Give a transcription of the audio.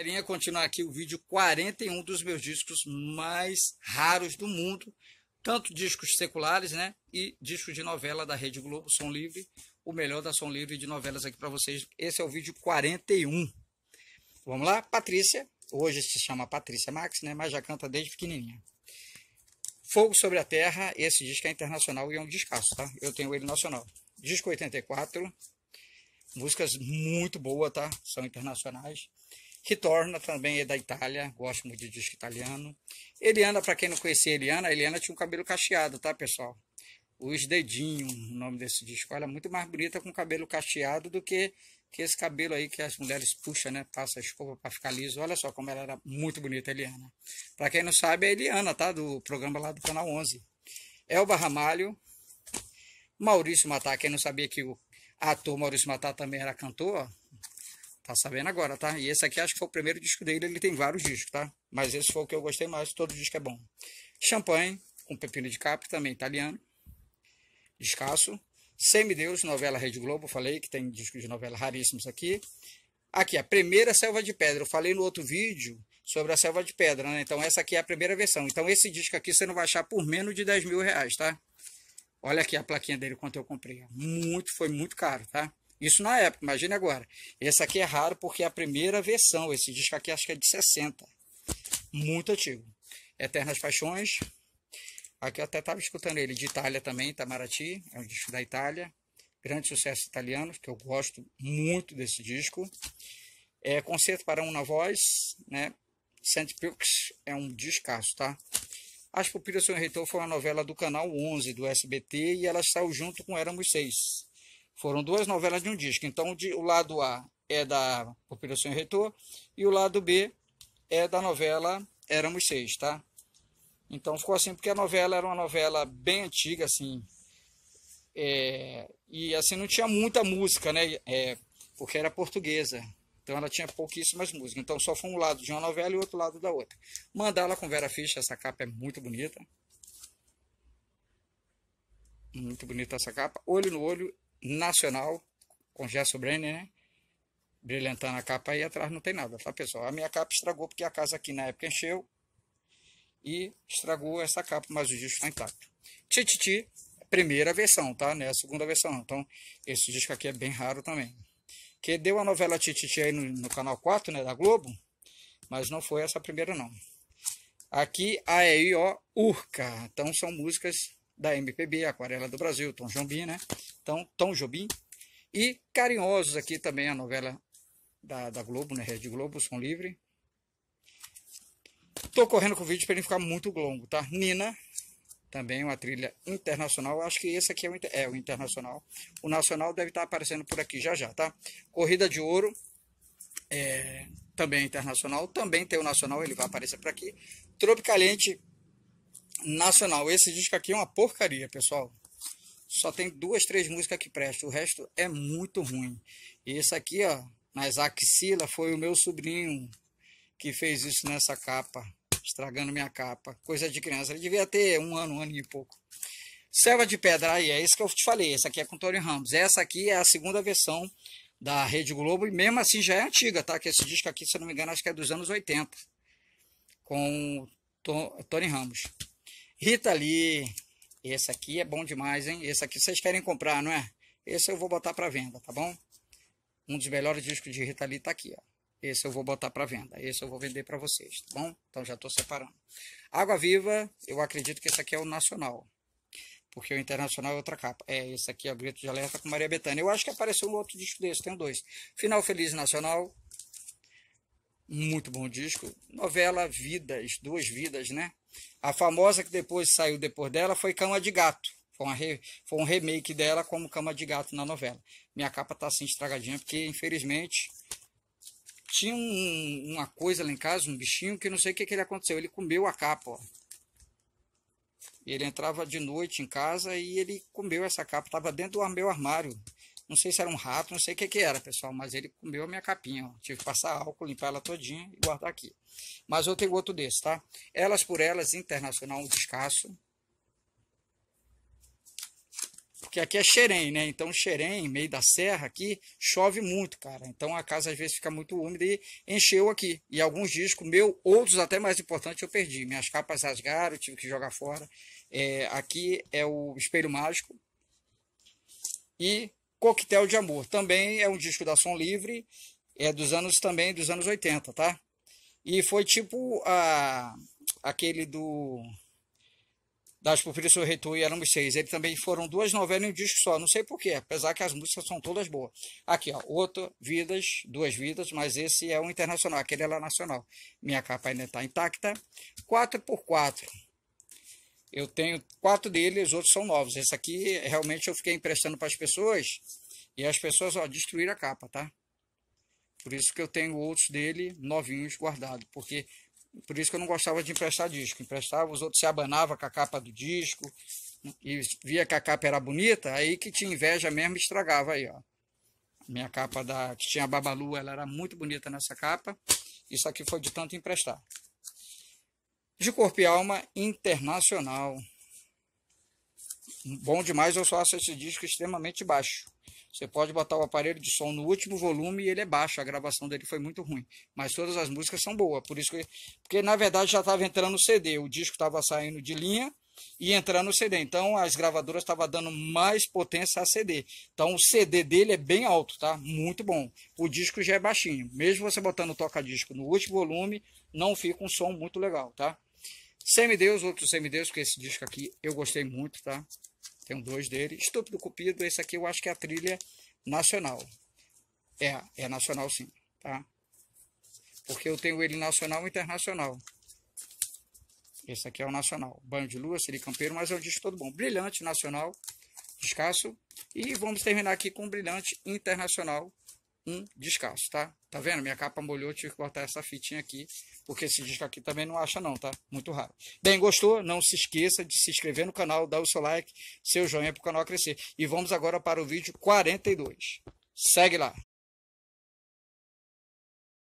Queria continuar aqui o vídeo 41 dos meus discos mais raros do mundo, tanto discos seculares, né, e discos de novela da Rede Globo, Som Livre, o melhor da Som Livre de novelas aqui para vocês. Esse é o vídeo 41. Vamos lá, Patrícia, hoje se chama Patrícia Max, né, mas já canta desde pequenininha. Fogo sobre a Terra, esse disco é internacional e é um descasso, tá? Eu tenho ele nacional. Disco 84, músicas muito boas, tá? São internacionais que torna também é da Itália, gosto muito de disco italiano. Eliana, para quem não conhecia Eliana, Eliana tinha um cabelo cacheado, tá, pessoal? Os Dedinhos, o nome desse disco. Ela é muito mais bonita com cabelo cacheado do que, que esse cabelo aí que as mulheres puxam, né? Passa a escova para ficar liso. Olha só como ela era muito bonita, Eliana. Para quem não sabe, é Eliana, tá? Do programa lá do Canal 11. Elba Ramalho, Maurício Matar, quem não sabia que o ator Maurício Matar também era cantor, ó. Tá sabendo agora, tá? E esse aqui acho que foi o primeiro disco dele, ele tem vários discos, tá? Mas esse foi o que eu gostei mais, todo disco é bom. Champanhe, com pepino de capa também italiano. Descasso. Semideus, novela Rede Globo, falei que tem discos de novela raríssimos aqui. Aqui, a primeira Selva de Pedra. Eu falei no outro vídeo sobre a Selva de Pedra, né? Então essa aqui é a primeira versão. Então esse disco aqui você não vai achar por menos de 10 mil reais, tá? Olha aqui a plaquinha dele, quanto eu comprei. Muito, foi muito caro, tá? Isso na época, imagine agora. Esse aqui é raro porque é a primeira versão. Esse disco aqui acho que é de 60. Muito antigo. Eternas Paixões. Aqui eu até estava escutando ele de Itália também, Itamaraty. É um disco da Itália. Grande sucesso italiano, que eu gosto muito desse disco. É Concerto para um na Voz, né? Saint Pilks é um descasso, tá? As Pupilas do Senhor Reitor foi uma novela do canal 11 do SBT e ela saiu junto com Éramos Seis. Foram duas novelas de um disco. Então, de, o lado A é da Operação Retor e o lado B é da novela Éramos Seis, tá? Então ficou assim, porque a novela era uma novela bem antiga, assim. É, e assim, não tinha muita música, né? É, porque era portuguesa. Então ela tinha pouquíssimas músicas. Então só foi um lado de uma novela e o outro lado da outra. Mandala com Vera Fischer, essa capa é muito bonita. Muito bonita essa capa. Olho no olho nacional, com Gerson Brenner, né? Brilhantando a capa aí atrás não tem nada, tá pessoal? A minha capa estragou porque a casa aqui na época encheu e estragou essa capa, mas o disco está intacto. Tititi, primeira versão, tá? Não é a segunda versão, então esse disco aqui é bem raro também. Que deu a novela Tititi aí no, no canal 4, né, da Globo, mas não foi essa primeira não. Aqui, a EIO Urca, então são músicas da MPB, Aquarela do Brasil, Tom Jobim, né? Então, Tom Jobim. E Carinhosos aqui também, a novela da, da Globo, né? Rede Globo, Som Livre. Tô correndo com o vídeo para ele ficar muito longo, tá? Nina, também uma trilha internacional. Acho que esse aqui é o, é o internacional. O nacional deve estar tá aparecendo por aqui já já, tá? Corrida de Ouro, é, também é internacional. Também tem o nacional, ele vai aparecer por aqui. Tropicalente, nacional. Esse disco aqui é uma porcaria, pessoal. Só tem duas, três músicas que presta. O resto é muito ruim. E esse aqui, ó, nas axila foi o meu sobrinho que fez isso nessa capa. Estragando minha capa. Coisa de criança. Ele devia ter um ano, um ano e pouco. Selva de Pedra, aí é isso que eu te falei. Essa aqui é com Tony Ramos. Essa aqui é a segunda versão da Rede Globo. E mesmo assim já é antiga, tá? Que esse disco aqui, se eu não me engano, acho que é dos anos 80. Com Tony Ramos. Rita Lee. Esse aqui é bom demais, hein? Esse aqui vocês querem comprar, não é? Esse eu vou botar para venda, tá bom? Um dos melhores discos de Rita Lee tá aqui, ó. Esse eu vou botar para venda. Esse eu vou vender para vocês, tá bom? Então já estou separando. Água Viva, eu acredito que esse aqui é o nacional. Porque o internacional é outra capa. É, esse aqui é o Grito de Alerta com Maria Bethânia. Eu acho que apareceu um outro disco desse, tenho dois. Final Feliz Nacional, muito bom disco. Novela Vidas, Duas Vidas, né? A famosa que depois saiu depois dela foi Cama de Gato. Foi, re... foi um remake dela como Cama de Gato na novela. Minha capa tá assim estragadinha, porque infelizmente tinha um, uma coisa lá em casa, um bichinho, que não sei o que, que ele aconteceu. Ele comeu a capa, ó. Ele entrava de noite em casa e ele comeu essa capa. tava dentro do meu armário. Não sei se era um rato, não sei o que, que era, pessoal, mas ele comeu a minha capinha. Ó. Tive que passar álcool, limpar ela todinha e guardar aqui. Mas eu tenho outro desse, tá? Elas por Elas Internacional, um descasso. Porque aqui é Xerém, né? Então Xerém, meio da serra aqui, chove muito, cara. Então a casa às vezes fica muito úmida e encheu aqui. E alguns discos meu, outros até mais importantes, eu perdi. Minhas capas rasgaram, tive que jogar fora. É, aqui é o espelho mágico. E Coquetel de Amor. Também é um disco da Som Livre, é dos anos também, dos anos 80, tá? E foi tipo a, aquele do das Pupilas do e Éramos Seis. Ele também foram duas novelas em um disco só, não sei porquê, apesar que as músicas são todas boas. Aqui, ó, outra, Vidas, Duas Vidas, mas esse é o internacional, aquele é lá nacional. Minha capa ainda está intacta. 4x4, eu tenho quatro deles, os outros são novos. Esse aqui realmente eu fiquei emprestando para as pessoas e as pessoas ó, destruíram a capa, tá? Por isso que eu tenho outros dele novinhos guardados, porque por isso que eu não gostava de emprestar disco. Emprestava, os outros se abanava com a capa do disco e via que a capa era bonita, aí que tinha inveja mesmo estragava aí, ó. Minha capa da que tinha a Babalu, ela era muito bonita nessa capa. Isso aqui foi de tanto emprestar de corpo e alma internacional. Bom demais, eu só acho esse disco extremamente baixo. Você pode botar o aparelho de som no último volume e ele é baixo. A gravação dele foi muito ruim. Mas todas as músicas são boas. Por isso que. Porque na verdade já estava entrando o CD. O disco estava saindo de linha e entrando o CD. Então as gravadoras estavam dando mais potência a CD. Então o CD dele é bem alto, tá? Muito bom. O disco já é baixinho. Mesmo você botando o toca-disco no último volume, não fica um som muito legal, tá? Semideus, outro semideus, porque esse disco aqui eu gostei muito, tá? Tenho dois dele. Estúpido Cupido, esse aqui eu acho que é a trilha nacional. É, é nacional sim, tá? Porque eu tenho ele nacional e internacional. Esse aqui é o nacional. Banho de lua, Siri Campeiro, mas é um disco todo bom. Brilhante nacional, escasso. E vamos terminar aqui com um brilhante internacional, um descalço, tá? Tá vendo? Minha capa molhou, tive que cortar essa fitinha aqui, porque esse disco aqui também não acha não, tá? Muito raro. Bem, gostou? Não se esqueça de se inscrever no canal, dar o seu like, seu joinha para o canal crescer. E vamos agora para o vídeo 42. Segue lá!